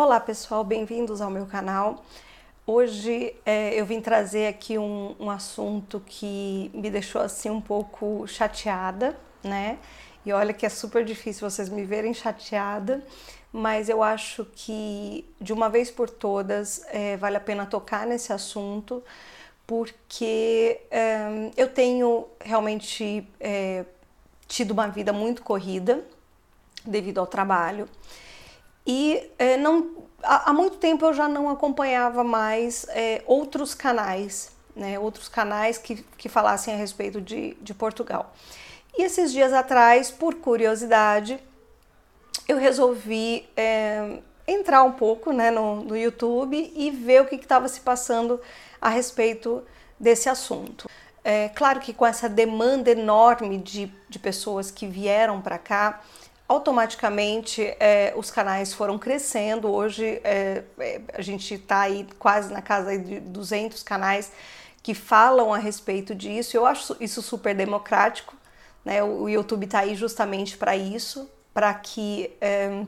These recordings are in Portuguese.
Olá pessoal, bem-vindos ao meu canal. Hoje é, eu vim trazer aqui um, um, assunto que me deixou assim um pouco chateada, né? E olha que é super difícil vocês me verem chateada, mas eu acho que de uma vez por todas é, vale a pena tocar nesse assunto, porque é, eu tenho realmente é, tido uma vida muito corrida devido ao trabalho. E é, não, há, há, muito tempo eu já não acompanhava mais é, outros canais, né, outros canais que, que falassem a respeito de, de Portugal. E esses dias atrás, por curiosidade, eu resolvi é, entrar um pouco né, no, no, YouTube e ver o que estava se passando a respeito desse assunto. É claro que com essa demanda enorme de, de pessoas que vieram para cá, automaticamente é, os canais foram crescendo. Hoje é, é a gente está aí quase na casa de 200 canais que falam a respeito disso. Eu acho isso super democrático. Né? O YouTube está aí justamente para isso, para que é,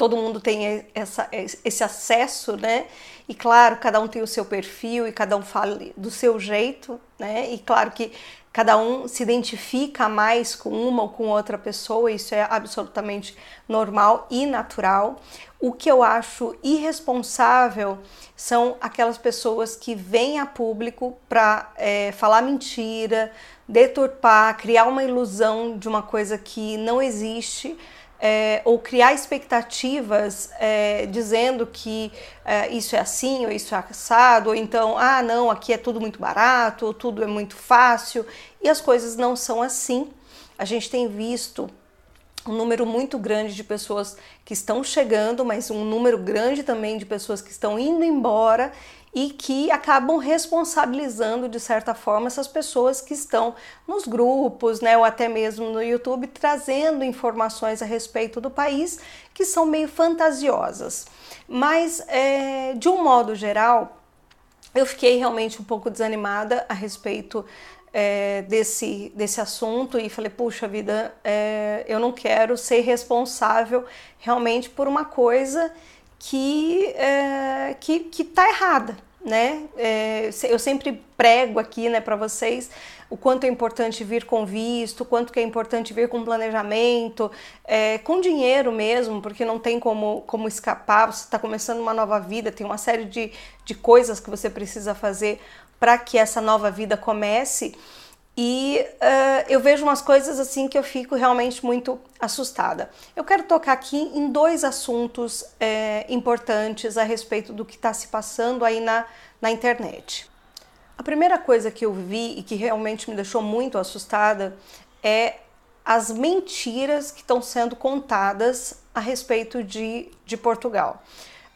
todo mundo tem essa, esse acesso, né? E claro, cada um tem o seu perfil e cada um fala do seu jeito, né? E claro que cada um se identifica mais com uma ou com outra pessoa, isso é absolutamente normal e natural. O que eu acho irresponsável são aquelas pessoas que vêm a público para é, falar mentira, deturpar, criar uma ilusão de uma coisa que não existe é, ou criar expectativas é, dizendo que é, isso é assim ou isso é assado, ou então, ah, não, aqui é tudo muito barato, ou tudo é muito fácil, e as coisas não são assim. A gente tem visto um número muito grande de pessoas que estão chegando, mas um número grande também de pessoas que estão indo embora e que acabam responsabilizando de certa forma essas pessoas que estão nos grupos, né, ou até mesmo no YouTube trazendo informações a respeito do país que são meio fantasiosas. Mas é, de um modo geral, eu fiquei realmente um pouco desanimada a respeito é, desse, desse assunto e falei, puxa vida, é, eu não quero ser responsável realmente por uma coisa que é, que que está errada, né? É, eu sempre prego aqui, né, para vocês o quanto é importante vir com visto, o quanto que é importante vir com planejamento, é, com dinheiro mesmo, porque não tem como, como escapar, você está começando uma nova vida, tem uma série de, de coisas que você precisa fazer para que essa nova vida comece. E uh, eu vejo umas coisas assim que eu fico realmente muito assustada. Eu quero tocar aqui em dois assuntos é, importantes a respeito do que está se passando aí na, na internet. A primeira coisa que eu vi e que realmente me deixou muito assustada é as mentiras que estão sendo contadas a respeito de, de Portugal.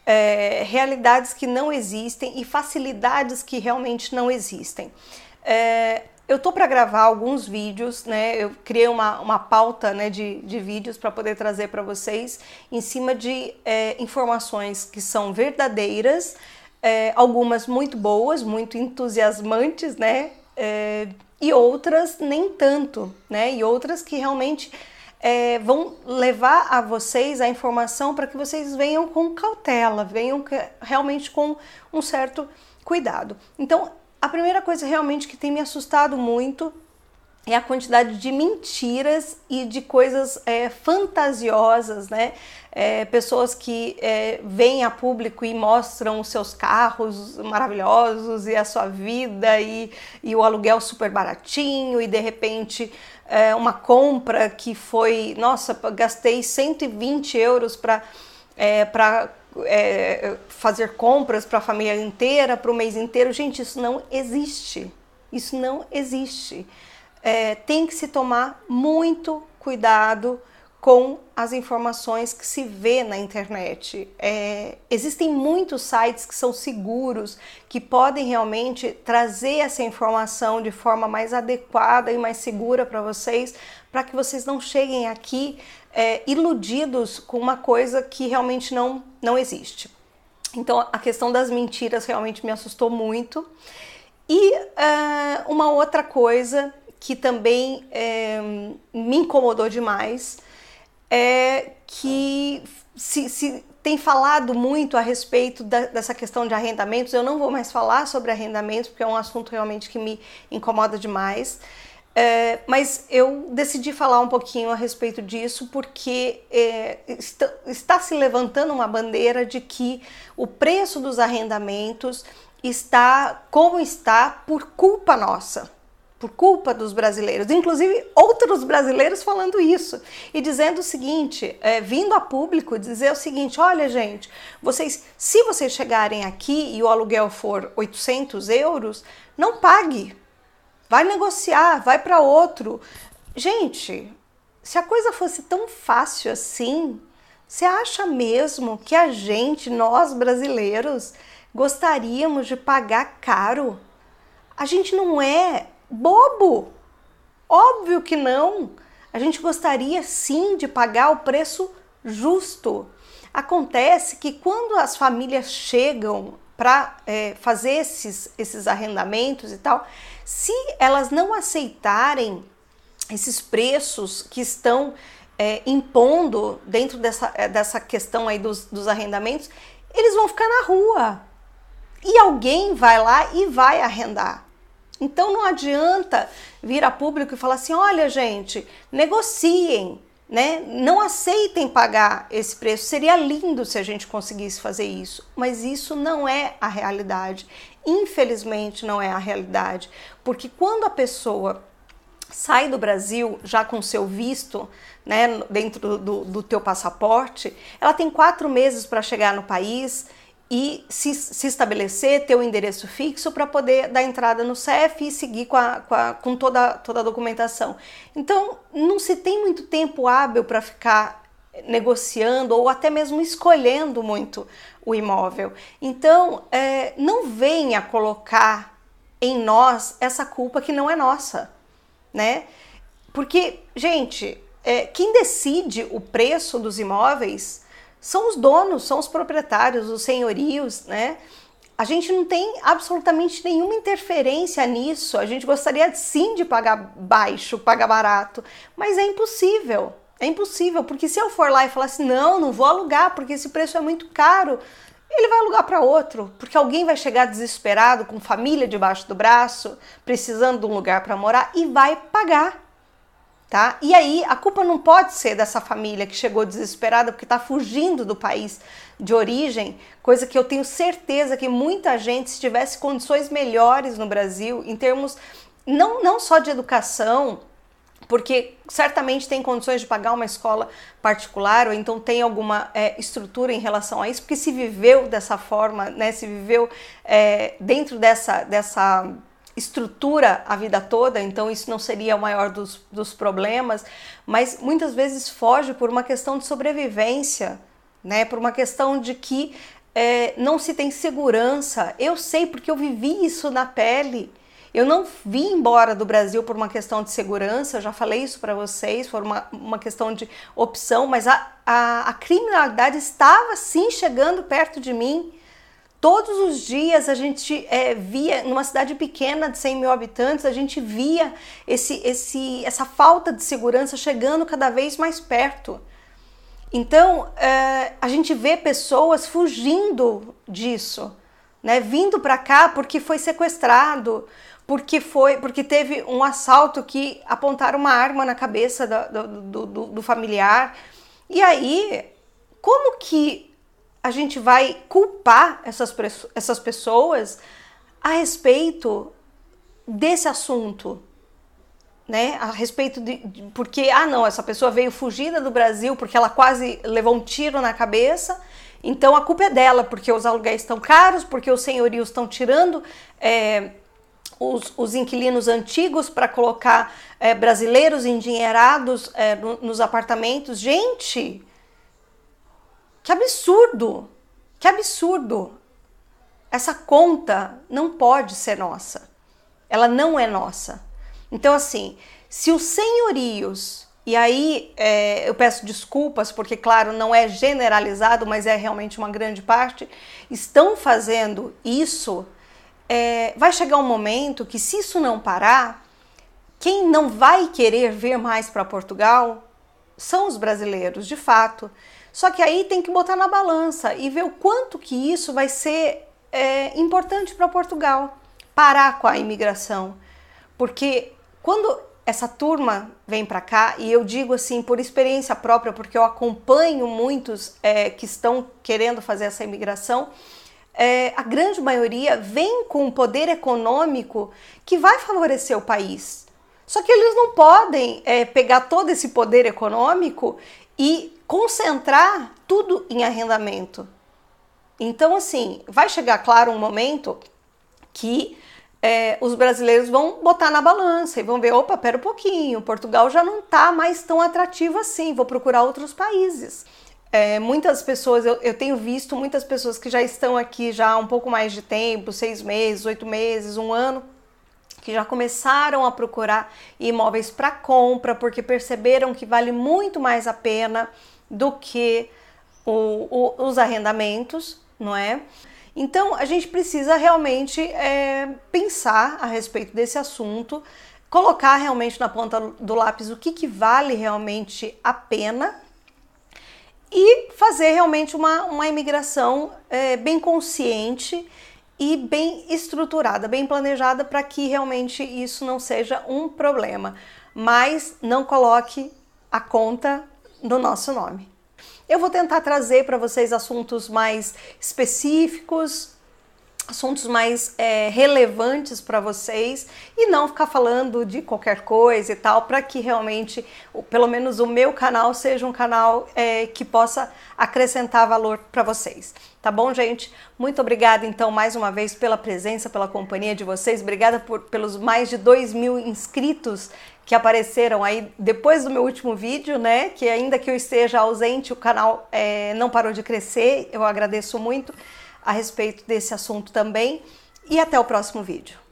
É, realidades que não existem e facilidades que realmente não existem. É, eu tô para gravar alguns vídeos, né? Eu criei uma, uma pauta né, de, de vídeos para poder trazer para vocês em cima de é, informações que são verdadeiras, é, algumas muito boas, muito entusiasmantes, né? É, e outras nem tanto, né? E outras que realmente é, vão levar a vocês a informação para que vocês venham com cautela, venham realmente com um certo cuidado. Então, a primeira coisa realmente que tem me assustado muito é a quantidade de mentiras e de coisas é, fantasiosas, né? É, pessoas que é, vêm a público e mostram os seus carros maravilhosos e a sua vida e, e o aluguel super baratinho e de repente é, uma compra que foi, nossa, gastei 120 euros para é, para é, fazer compras para a família inteira, para o mês inteiro. Gente, isso não existe. Isso não existe. É, tem que se tomar muito cuidado com as informações que se vê na internet. É, existem muitos sites que são seguros, que podem realmente trazer essa informação de forma mais adequada e mais segura para vocês, para que vocês não cheguem aqui é, iludidos com uma coisa que realmente não, não existe. Então, a questão das mentiras realmente me assustou muito. E uh, uma outra coisa que também é, me incomodou demais é que se, se tem falado muito a respeito da, dessa questão de arrendamentos. Eu não vou mais falar sobre arrendamentos, porque é um assunto realmente que me incomoda demais. É, mas eu decidi falar um pouquinho a respeito disso porque é, está, está se levantando uma bandeira de que o preço dos arrendamentos está como está por culpa nossa por culpa dos brasileiros. Inclusive, outros brasileiros falando isso e dizendo o seguinte, é, vindo a público dizer o seguinte: olha, gente, vocês, se vocês chegarem aqui e o aluguel for 800 euros, não pague. Vai negociar, vai para outro. Gente, se a coisa fosse tão fácil assim, você acha mesmo que a gente, nós brasileiros, gostaríamos de pagar caro? A gente não é bobo. Óbvio que não. A gente gostaria sim de pagar o preço justo. Acontece que quando as famílias chegam para é, fazer esses, esses arrendamentos e tal, se elas não aceitarem esses preços que estão é, impondo dentro dessa, é, dessa questão aí dos, dos arrendamentos, eles vão ficar na rua. E alguém vai lá e vai arrendar. Então não adianta vir a público e falar assim: olha, gente, negociem, né? Não aceitem pagar esse preço. Seria lindo se a gente conseguisse fazer isso, mas isso não é a realidade. Infelizmente, não é a realidade, porque quando a pessoa sai do Brasil já com seu visto, né, dentro do, do teu passaporte, ela tem quatro meses para chegar no país e se, se, estabelecer, ter o um endereço fixo para poder dar entrada no CEF e seguir com, a, com, a, com, toda, toda a documentação. Então, não se tem muito tempo hábil para ficar negociando ou até mesmo escolhendo muito o imóvel. Então, é, não venha colocar em nós essa culpa que não é nossa, né? Porque, gente, é, quem decide o preço dos imóveis são os donos, são os proprietários, os senhorios, né? A gente não tem absolutamente nenhuma interferência nisso. A gente gostaria sim de pagar baixo, pagar barato, mas é impossível. É impossível, porque se eu for lá e falar assim, não, não vou alugar, porque esse preço é muito caro, ele vai alugar para outro, porque alguém vai chegar desesperado, com família debaixo do braço, precisando de um lugar para morar e vai pagar tá? E aí a culpa não pode ser dessa família que chegou desesperada porque está fugindo do país de origem, coisa que eu tenho certeza que muita gente se tivesse condições melhores no Brasil em termos não não só de educação, porque certamente tem condições de pagar uma escola particular ou então tem alguma é, estrutura em relação a isso, porque se viveu dessa forma, né? Se viveu é, dentro dessa dessa estrutura a vida toda, então isso não seria o maior dos, dos problemas, mas muitas vezes foge por uma questão de sobrevivência, né? Por uma questão de que é, não se tem segurança. Eu sei porque eu vivi isso na pele. Eu não vim embora do Brasil por uma questão de segurança, eu já falei isso para vocês, foi uma, uma questão de opção, mas a, a, a criminalidade estava sim chegando perto de mim. Todos os dias a gente é, via, numa cidade pequena de 100 mil habitantes, a gente via esse, esse, essa falta de segurança chegando cada vez mais perto. Então, é, a gente vê pessoas fugindo disso, né? vindo para cá porque foi sequestrado, porque foi porque teve um assalto que apontaram uma arma na cabeça do, do, do, do familiar. E aí, como que a gente vai culpar essas, essas pessoas a respeito desse assunto, né, a respeito de, de, porque ah não, essa pessoa veio fugida do Brasil porque ela quase levou um tiro na cabeça. Então a culpa é dela porque os aluguéis estão caros, porque os senhorios estão tirando é, os, os, inquilinos antigos para colocar é, brasileiros endinheirados é, no, nos apartamentos. Gente, que absurdo! Que absurdo! Essa conta não pode ser nossa. Ela não é nossa. Então, assim, se os senhorios, e aí é, eu peço desculpas, porque, claro, não é generalizado, mas é realmente uma grande parte, estão fazendo isso, é, vai chegar um momento que, se isso não parar, quem não vai querer ver mais para Portugal são os brasileiros, de fato. Só que aí tem que botar na balança e ver o quanto que isso vai ser é, importante para Portugal parar com a imigração, porque quando essa turma vem para cá e eu digo assim por experiência própria, porque eu acompanho muitos é, que estão querendo fazer essa imigração. É, a grande maioria vem com um poder econômico que vai favorecer o país. Só que eles não podem é, pegar todo esse poder econômico e concentrar tudo em arrendamento. Então, assim, vai chegar, claro, um momento que é, os brasileiros vão botar na balança e vão ver: opa, pera um pouquinho, Portugal já não está mais tão atrativo assim, vou procurar outros países. É, muitas pessoas, eu, eu, tenho visto muitas pessoas que já estão aqui já há um pouco mais de tempo seis meses, oito meses, um ano que já começaram a procurar imóveis para compra porque perceberam que vale muito mais a pena do que o, o, os arrendamentos, não é? Então a gente precisa realmente é, pensar a respeito desse assunto, colocar realmente na ponta do lápis o que, que vale realmente a pena e fazer realmente uma, uma imigração é, bem consciente e bem estruturada, bem planejada para que realmente isso não seja um problema. Mas não coloque a conta no nosso nome. Eu vou tentar trazer para vocês assuntos mais específicos, assuntos mais é, relevantes para vocês e não ficar falando de qualquer coisa e tal, para que realmente, pelo menos o meu canal seja um canal é, que possa acrescentar valor para vocês. Tá bom, gente? Muito obrigada, então, mais uma vez pela presença, pela companhia de vocês. Obrigada por, pelos mais de 2 mil inscritos que apareceram aí depois do meu último vídeo, né? Que ainda que eu esteja ausente, o canal é, não parou de crescer. Eu agradeço muito a respeito desse assunto também. E até o próximo vídeo.